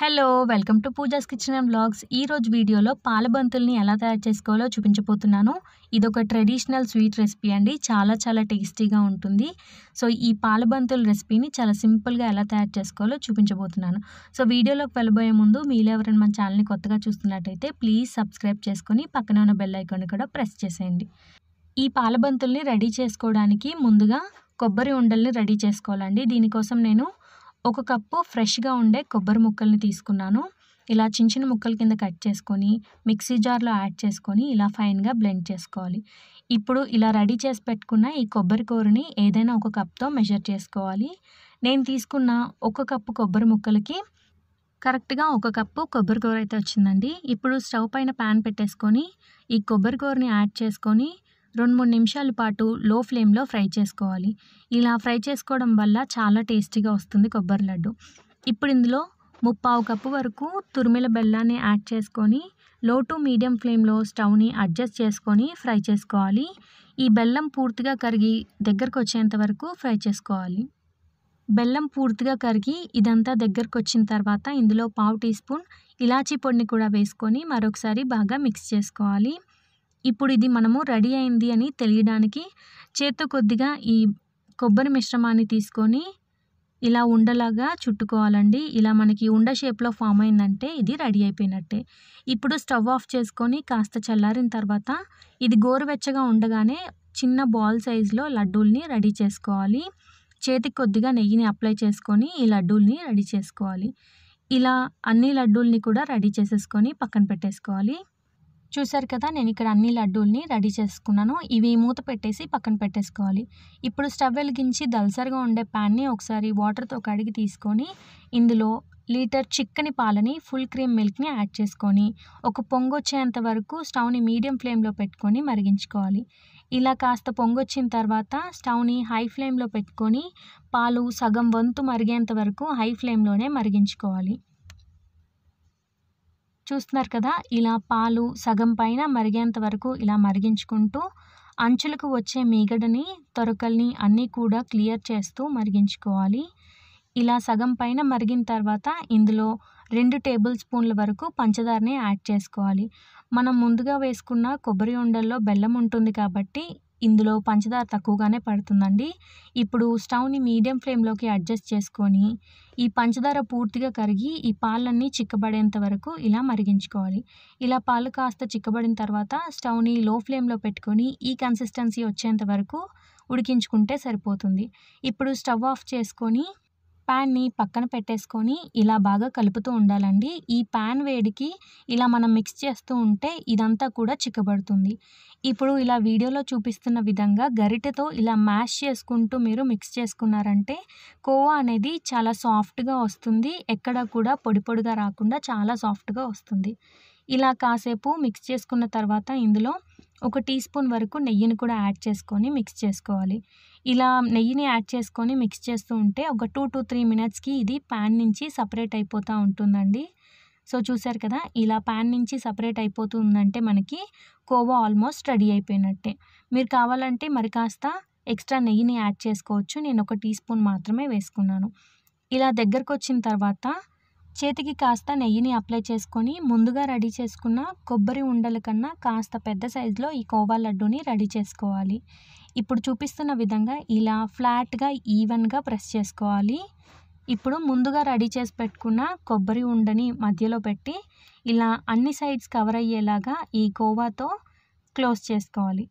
hello welcome to Pooja's kitchen and blogs ఈరోజు వీడియోలో పాలబంతుల్ని ఎలా తయారు చేసుకోవాలో చూపించబోతున్నాను ఇదొక ట్రెడిషనల్ స్వీట్ రెసిపీ అండి చాలా చాలా టేస్టీగా ఉంటుంది సో ఈ పాలబంతుల రెసిపీని చాలా సింపుల్గా ఎలా తయారు చేసుకోవాలో చూపించబోతున్నాను సో వీడియోలోకి వెళ్ళబోయే ముందు మీరు ఎవరైనా మన ఛానల్ని కొత్తగా చూస్తున్నట్టయితే ప్లీజ్ సబ్స్క్రైబ్ చేసుకొని పక్కన ఉన్న బెల్ ఐకాన్ని కూడా ప్రెస్ చేసేయండి ఈ పాలబంతుల్ని రెడీ చేసుకోవడానికి ముందుగా కొబ్బరి ఉండల్ని రెడీ చేసుకోవాలండి దీనికోసం నేను ఒక కప్పు ఫ్రెష్గా ఉండే కొబ్బరి ముక్కల్ని తీసుకున్నాను ఇలా చిన్న చిన్న ముక్కల కింద కట్ చేసుకొని మిక్సీ జార్లో యాడ్ చేసుకొని ఇలా ఫైన్గా బ్లెండ్ చేసుకోవాలి ఇప్పుడు ఇలా రెడీ చేసి పెట్టుకున్న ఈ కొబ్బరి కూరని ఏదైనా ఒక కప్తో మెజర్ చేసుకోవాలి నేను తీసుకున్న ఒక కప్పు కొబ్బరి ముక్కలకి కరెక్ట్గా ఒక కప్పు కొబ్బరి కూర అయితే వచ్చిందండి ఇప్పుడు స్టవ్ పైన ప్యాన్ పెట్టేసుకొని ఈ కొబ్బరి కూరని యాడ్ చేసుకొని రెండు మూడు నిమిషాల పాటు లో ఫ్లేమ్లో ఫ్రై చేసుకోవాలి ఇలా ఫ్రై చేసుకోవడం వల్ల చాలా టేస్టీగా వస్తుంది కొబ్బరి లడ్డు ఇప్పుడు ఇందులో ముప్పావు కప్పు వరకు తురిమిల బెల్లాన్ని యాడ్ చేసుకొని లో టు మీడియం ఫ్లేమ్లో స్టవ్ని అడ్జస్ట్ చేసుకొని ఫ్రై చేసుకోవాలి ఈ బెల్లం పూర్తిగా కరిగి దగ్గరకు వచ్చేంత వరకు ఫ్రై చేసుకోవాలి బెల్లం పూర్తిగా కరిగి ఇదంతా దగ్గరకు వచ్చిన తర్వాత ఇందులో పావు టీ స్పూన్ ఇలాచీ పొడిని కూడా వేసుకొని మరొకసారి బాగా మిక్స్ చేసుకోవాలి ఇప్పుడు ఇది మనము రెడీ అయింది అని తెలియడానికి చేత్తో కొద్దిగా ఈ కొబ్బరి మిశ్రమాన్ని తీసుకొని ఇలా ఉండలాగా చుట్టుకోవాలండి ఇలా మనకి ఉండ షేప్లో ఫామ్ అయిందంటే ఇది రెడీ అయిపోయినట్టే ఇప్పుడు స్టవ్ ఆఫ్ చేసుకొని కాస్త చల్లారిన తర్వాత ఇది గోరువెచ్చగా ఉండగానే చిన్న బాల్ సైజులో లడ్డూల్ని రెడీ చేసుకోవాలి చేతికి కొద్దిగా నెయ్యిని అప్లై చేసుకొని ఈ లడ్డూల్ని రెడీ చేసుకోవాలి ఇలా అన్ని లడ్డూల్ని కూడా రెడీ చేసేసుకొని పక్కన పెట్టేసుకోవాలి చూసారు కదా నేను ఇక్కడ అన్ని లడ్డూల్ని రెడీ చేసుకున్నాను ఇవి మూత పెట్టేసి పక్కన పెట్టేసుకోవాలి ఇప్పుడు స్టవ్ వెలిగించి దల్సరిగా ఉండే ప్యాన్ని ఒకసారి వాటర్తో కడిగి తీసుకొని ఇందులో లీటర్ చిక్కని పాలని ఫుల్ క్రీమ్ మిల్క్ని యాడ్ చేసుకొని ఒక పొంగొచ్చేంత వరకు స్టవ్ని మీడియం ఫ్లేమ్లో పెట్టుకొని మరిగించుకోవాలి ఇలా కాస్త పొంగొచ్చిన తర్వాత స్టవ్ని హై ఫ్లేమ్లో పెట్టుకొని పాలు సగం వంతు మరిగేంత వరకు హై ఫ్లేమ్లోనే మరిగించుకోవాలి చూస్తున్నారు కదా ఇలా పాలు సగం పైన మరిగేంత వరకు ఇలా మరిగించుకుంటూ అంచులకు వచ్చే మీగడని తొరకల్ని అన్నీ కూడా క్లియర్ చేస్తూ మరిగించుకోవాలి ఇలా సగం పైన మరిగిన తర్వాత ఇందులో రెండు టేబుల్ స్పూన్ల వరకు పంచదారని యాడ్ చేసుకోవాలి మనం ముందుగా వేసుకున్న కొబ్బరి ఉండల్లో బెల్లం ఉంటుంది కాబట్టి ఇందులో పంచదార తక్కువగానే పడుతుందండి ఇప్పుడు స్టవ్ని మీడియం ఫ్లేమ్లోకి అడ్జస్ట్ చేసుకొని ఈ పంచదార పూర్తిగా కరిగి ఈ పాలన్నీ చిక్కబడేంత వరకు ఇలా మరిగించుకోవాలి ఇలా పాలు కాస్త చిక్కబడిన తర్వాత స్టవ్ని లో ఫ్లేమ్లో పెట్టుకొని ఈ కన్సిస్టెన్సీ వచ్చేంత వరకు ఉడికించుకుంటే సరిపోతుంది ఇప్పుడు స్టవ్ ఆఫ్ చేసుకొని ప్యాన్ని పక్కన పెట్టేసుకొని ఇలా బాగా కలుపుతూ ఉండాలండి ఈ ప్యాన్ వేడికి ఇలా మనం మిక్స్ చేస్తూ ఉంటే ఇదంతా కూడా చిక్కబడుతుంది ఇప్పుడు ఇలా వీడియోలో చూపిస్తున్న విధంగా గరిటెతో ఇలా మ్యాష్ చేసుకుంటూ మీరు మిక్స్ చేసుకున్నారంటే కోవా అనేది చాలా సాఫ్ట్గా వస్తుంది ఎక్కడ కూడా పొడి పొడిగా రాకుండా చాలా సాఫ్ట్గా వస్తుంది ఇలా కాసేపు మిక్స్ చేసుకున్న తర్వాత ఇందులో ఒక టీ స్పూన్ వరకు నెయ్యిని కూడా యాడ్ చేసుకొని మిక్స్ చేసుకోవాలి ఇలా నెయ్యిని యాడ్ చేసుకొని మిక్స్ చేస్తూ ఉంటే ఒక టూ టు త్రీ మినిట్స్కి ఇది ప్యాన్ నుంచి సపరేట్ అయిపోతూ ఉంటుందండి సో చూసారు కదా ఇలా ప్యాన్ నుంచి సపరేట్ అయిపోతుందంటే మనకి కోవా ఆల్మోస్ట్ రెడీ అయిపోయినట్టే మీరు కావాలంటే మరి కాస్త ఎక్స్ట్రా నెయ్యిని యాడ్ చేసుకోవచ్చు నేను ఒక టీ స్పూన్ మాత్రమే వేసుకున్నాను ఇలా దగ్గరకు వచ్చిన తర్వాత చేతికి కాస్త నెయ్యిని అప్లై చేసుకొని ముందుగా రెడీ చేసుకున్న కొబ్బరి ఉండల కన్నా కాస్త పెద్ద సైజులో ఈ కోవా లడ్డూని రెడీ చేసుకోవాలి ఇప్పుడు చూపిస్తున్న విధంగా ఇలా ఫ్లాట్గా ఈవెన్గా ప్రెస్ చేసుకోవాలి ఇప్పుడు ముందుగా రెడీ చేసి పెట్టుకున్న కొబ్బరి ఉండని మధ్యలో పెట్టి ఇలా అన్ని సైడ్స్ కవర్ అయ్యేలాగా ఈ కోవాతో క్లోజ్ చేసుకోవాలి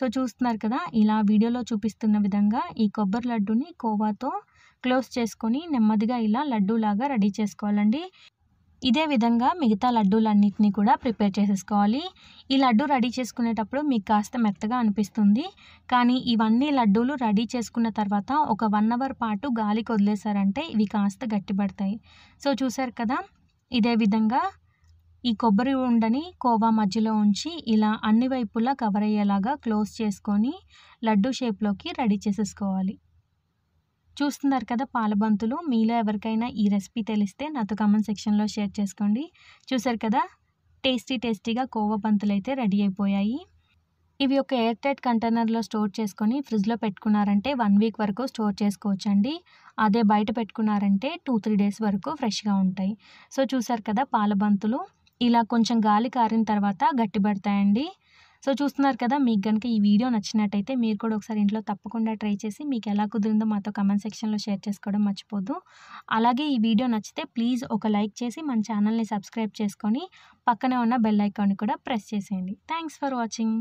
సో చూస్తున్నారు కదా ఇలా వీడియోలో చూపిస్తున్న విధంగా ఈ కొబ్బరి లడ్డుని కోవాతో క్లోజ్ చేసుకొని నెమ్మదిగా ఇలా లడ్డూలాగా రెడీ చేసుకోవాలండి ఇదే విధంగా మిగతా లడ్డూలన్నింటినీ కూడా ప్రిపేర్ చేసేసుకోవాలి ఈ లడ్డు రెడీ చేసుకునేటప్పుడు మీకు కాస్త మెత్తగా అనిపిస్తుంది కానీ ఇవన్నీ లడ్డూలు రెడీ చేసుకున్న తర్వాత ఒక వన్ అవర్ పాటు గాలికి వదిలేశారంటే ఇవి కాస్త గట్టిపడతాయి సో చూసారు కదా ఇదే విధంగా ఈ కొబ్బరి ఉండని కోవా మధ్యలో ఉంచి ఇలా అన్ని వైపులా కవర్ అయ్యేలాగా క్లోజ్ చేసుకొని లడ్డు షేప్లోకి రెడీ చేసేసుకోవాలి చూస్తున్నారు కదా పాలబంతులు మీలో ఎవరికైనా ఈ రెసిపీ తెలిస్తే నాతో కామెంట్ సెక్షన్లో షేర్ చేసుకోండి చూసారు కదా టేస్టీ టేస్టీగా కోవా బంతులు అయితే రెడీ అయిపోయాయి ఇవి ఒక ఎయిర్ టైట్ కంటైనర్లో స్టోర్ చేసుకొని ఫ్రిడ్జ్లో పెట్టుకున్నారంటే వన్ వీక్ వరకు స్టోర్ చేసుకోవచ్చండి అదే బయట పెట్టుకున్నారంటే టూ త్రీ డేస్ వరకు ఫ్రెష్గా ఉంటాయి సో చూసారు కదా పాలబంతులు ఇలా కొంచెం గాలి కారిన తర్వాత గట్టిపడతాయండి సో చూస్తున్నారు కదా మీకు కనుక ఈ వీడియో నచ్చినట్టయితే మీరు కూడా ఒకసారి ఇంట్లో తప్పకుండా ట్రై చేసి మీకు ఎలా కుదిరిందో మాతో కమెంట్ సెక్షన్లో షేర్ చేసుకోవడం మర్చిపోద్దు అలాగే ఈ వీడియో నచ్చితే ప్లీజ్ ఒక లైక్ చేసి మన ఛానల్ని సబ్స్క్రైబ్ చేసుకొని పక్కనే ఉన్న బెల్ ఐకాన్ని కూడా ప్రెస్ చేసేయండి థ్యాంక్స్ ఫర్ వాచింగ్